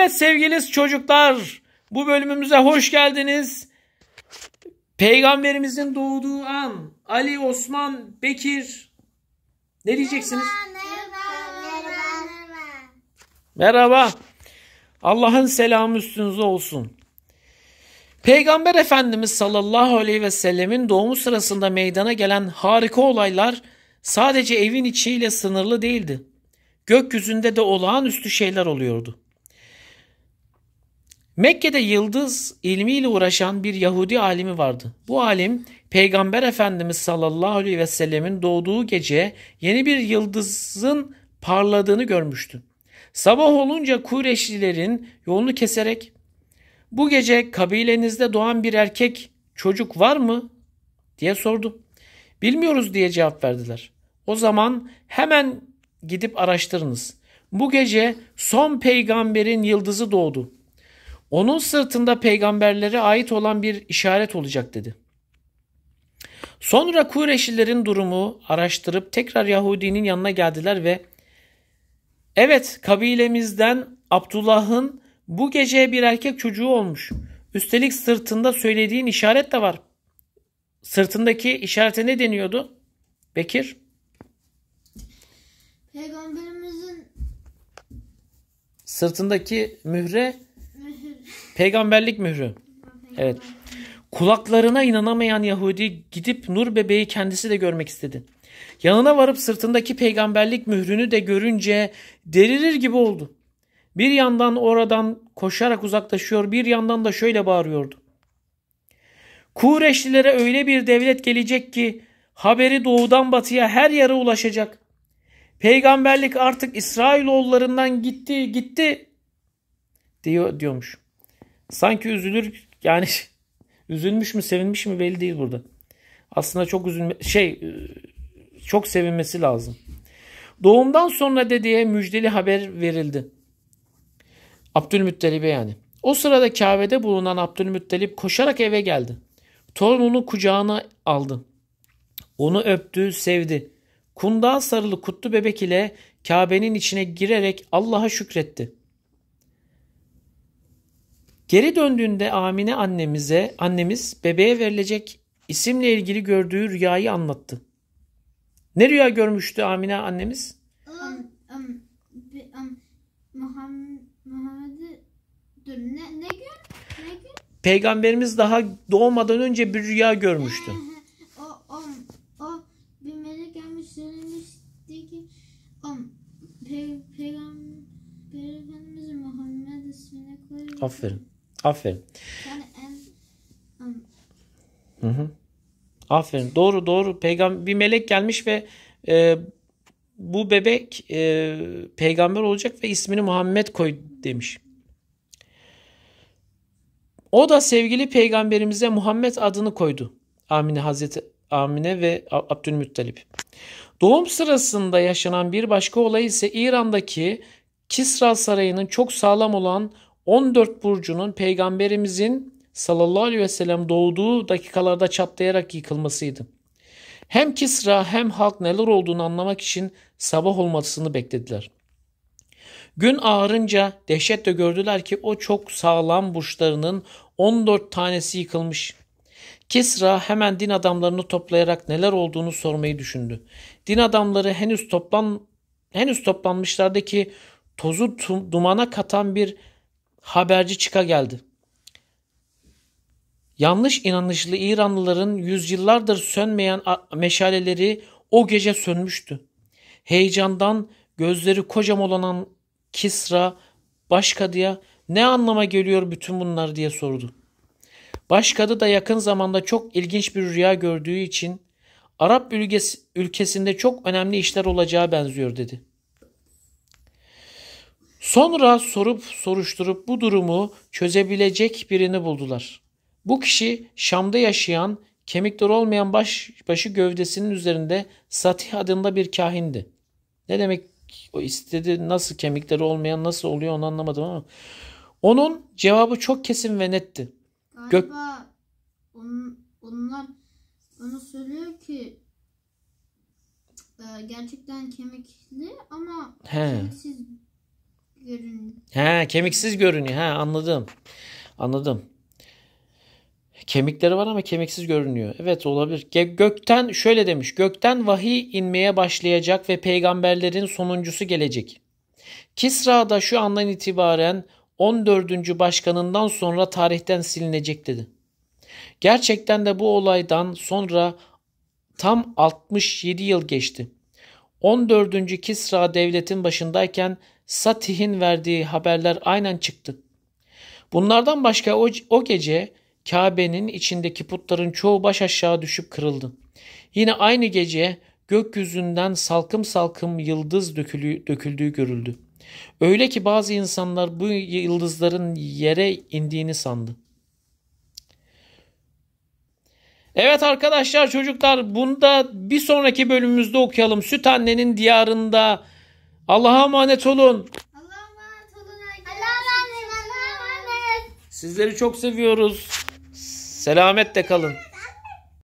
Evet sevgili çocuklar bu bölümümüze hoş geldiniz. Peygamberimizin doğduğu an Ali, Osman, Bekir ne diyeceksiniz? Merhaba. Merhaba. Allah'ın selamı üstünüze olsun. Peygamber Efendimiz sallallahu aleyhi ve sellemin doğumu sırasında meydana gelen harika olaylar sadece evin içiyle sınırlı değildi. Gökyüzünde de olağanüstü şeyler oluyordu. Mekke'de yıldız ilmiyle uğraşan bir Yahudi alimi vardı. Bu alim Peygamber Efendimiz sallallahu aleyhi ve sellemin doğduğu gece yeni bir yıldızın parladığını görmüştü. Sabah olunca Kureyşlilerin yolunu keserek bu gece kabilenizde doğan bir erkek çocuk var mı diye sordu. Bilmiyoruz diye cevap verdiler. O zaman hemen gidip araştırınız. Bu gece son peygamberin yıldızı doğdu. Onun sırtında peygamberlere ait olan bir işaret olacak dedi. Sonra Kureşlilerin durumu araştırıp tekrar Yahudi'nin yanına geldiler ve Evet kabilemizden Abdullah'ın bu gece bir erkek çocuğu olmuş. Üstelik sırtında söylediğin işaret de var. Sırtındaki işarete ne deniyordu? Bekir. Peygamberimizin sırtındaki mühre Peygamberlik mührü. Evet. Kulaklarına inanamayan Yahudi gidip nur bebeği kendisi de görmek istedi. Yanına varıp sırtındaki peygamberlik mührünü de görünce delirir gibi oldu. Bir yandan oradan koşarak uzaklaşıyor, bir yandan da şöyle bağırıyordu. Kureşlilere öyle bir devlet gelecek ki haberi doğudan batıya her yere ulaşacak. Peygamberlik artık İsrailoğullarından gitti, gitti diyor diyormuş. Sanki üzülür yani üzülmüş mü sevinmiş mi belli değil burada. Aslında çok üzülme şey e, çok sevinmesi lazım. Doğumdan sonra dedeye müjdeli haber verildi. Abdülmuttalib'e yani. O sırada Kabe'de bulunan Abdülmuttalip koşarak eve geldi. Torununu kucağına aldı. Onu öptü, sevdi. Kundağa sarılı kutlu bebek ile Kabe'nin içine girerek Allah'a şükretti. Geri döndüğünde Amine annemize, annemiz bebeğe verilecek isimle ilgili gördüğü rüyayı anlattı. Ne rüya görmüştü Amine annemiz? Um, um, um, Muhammed, dur, ne, ne gün? Ne gün? Peygamberimiz daha doğmadan önce bir rüya görmüştü. o, o, o bir melek gelmiş söylemişti ki o, pe, peygamber, peygamberimiz Muhammed ismine koydu. Aferin. Aferin. Yani hmm. Hı hı. Aferin. Doğru doğru. Peygamber bir melek gelmiş ve e, bu bebek e, peygamber olacak ve ismini Muhammed koy demiş. O da sevgili peygamberimize Muhammed adını koydu. Amine Hazreti Amine ve Abdülmuttalip. Doğum sırasında yaşanan bir başka olay ise İran'daki Kisra Sarayı'nın çok sağlam olan 14 burcunun peygamberimizin sallallahu aleyhi ve sellem doğduğu dakikalarda çatlayarak yıkılmasıydı. Hem Kisra hem halk neler olduğunu anlamak için sabah olmasını beklediler. Gün ağarınca dehşetle gördüler ki o çok sağlam burçlarının 14 tanesi yıkılmış. Kisra hemen din adamlarını toplayarak neler olduğunu sormayı düşündü. Din adamları henüz toplan henüz toplanmışlardı ki tozu dumana katan bir haberci çıka geldi. Yanlış inanışlı İranlıların yüzyıllardır sönmeyen meşaleleri o gece sönmüştü. Heyecandan gözleri kocaman olan Kisra başkadıya ne anlama geliyor bütün bunlar diye sordu. Başkadı da yakın zamanda çok ilginç bir rüya gördüğü için Arap ülkesinde çok önemli işler olacağı benziyor dedi. Sonra sorup soruşturup bu durumu çözebilecek birini buldular. Bu kişi Şam'da yaşayan kemikler olmayan baş, başı gövdesinin üzerinde Satih adında bir kahindi. Ne demek o istedi nasıl kemikleri olmayan nasıl oluyor onu anlamadım ama. Onun cevabı çok kesin ve netti. Galiba Gök... on, onlar onu söylüyor ki e, gerçekten kemikli ama He. kemiksiz görünüyor. He kemiksiz görünüyor. He anladım. Anladım. Kemikleri var ama kemiksiz görünüyor. Evet olabilir. Gökten şöyle demiş. Gökten vahiy inmeye başlayacak ve peygamberlerin sonuncusu gelecek. Kisra da şu andan itibaren 14. başkanından sonra tarihten silinecek dedi. Gerçekten de bu olaydan sonra tam 67 yıl geçti. 14. Kisra devletin başındayken Satih'in verdiği haberler aynen çıktı. Bunlardan başka o, o gece Kabe'nin içindeki putların çoğu baş aşağı düşüp kırıldı. Yine aynı gece gökyüzünden salkım salkım yıldız dökülü, döküldüğü görüldü. Öyle ki bazı insanlar bu yıldızların yere indiğini sandı. Evet arkadaşlar çocuklar bunda bir sonraki bölümümüzde okuyalım. Süt annenin diyarında Allah'a emanet olun. Allah'a olun Sizleri çok seviyoruz. Selametle kalın.